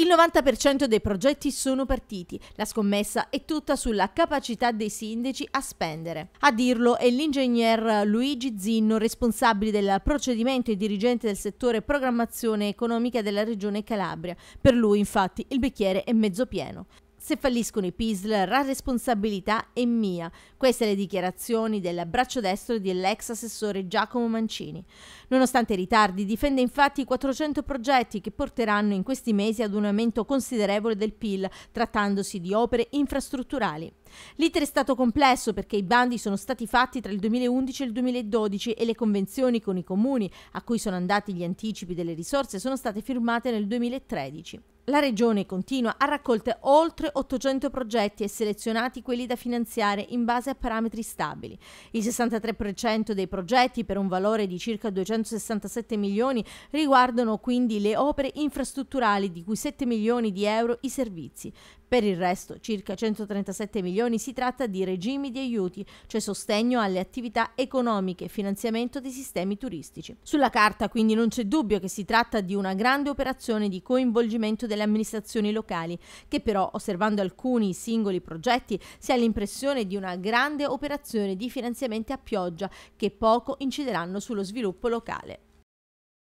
Il 90% dei progetti sono partiti, la scommessa è tutta sulla capacità dei sindaci a spendere. A dirlo è l'ingegner Luigi Zinno, responsabile del procedimento e dirigente del settore programmazione economica della regione Calabria. Per lui infatti il bicchiere è mezzo pieno. Se falliscono i PISL, la responsabilità è mia. Queste le dichiarazioni del braccio destro dell'ex assessore Giacomo Mancini. Nonostante i ritardi, difende infatti i 400 progetti che porteranno in questi mesi ad un aumento considerevole del PIL, trattandosi di opere infrastrutturali. L'iter è stato complesso perché i bandi sono stati fatti tra il 2011 e il 2012 e le convenzioni con i comuni a cui sono andati gli anticipi delle risorse sono state firmate nel 2013. La Regione continua ha raccolto oltre 800 progetti e selezionati quelli da finanziare in base a parametri stabili. Il 63% dei progetti, per un valore di circa 267 milioni, riguardano quindi le opere infrastrutturali, di cui 7 milioni di euro i servizi. Per il resto, circa 137 milioni si tratta di regimi di aiuti, cioè sostegno alle attività economiche e finanziamento dei sistemi turistici. Sulla carta quindi non c'è dubbio che si tratta di una grande operazione di coinvolgimento delle amministrazioni locali, che però, osservando alcuni singoli progetti, si ha l'impressione di una grande operazione di finanziamenti a pioggia che poco incideranno sullo sviluppo locale.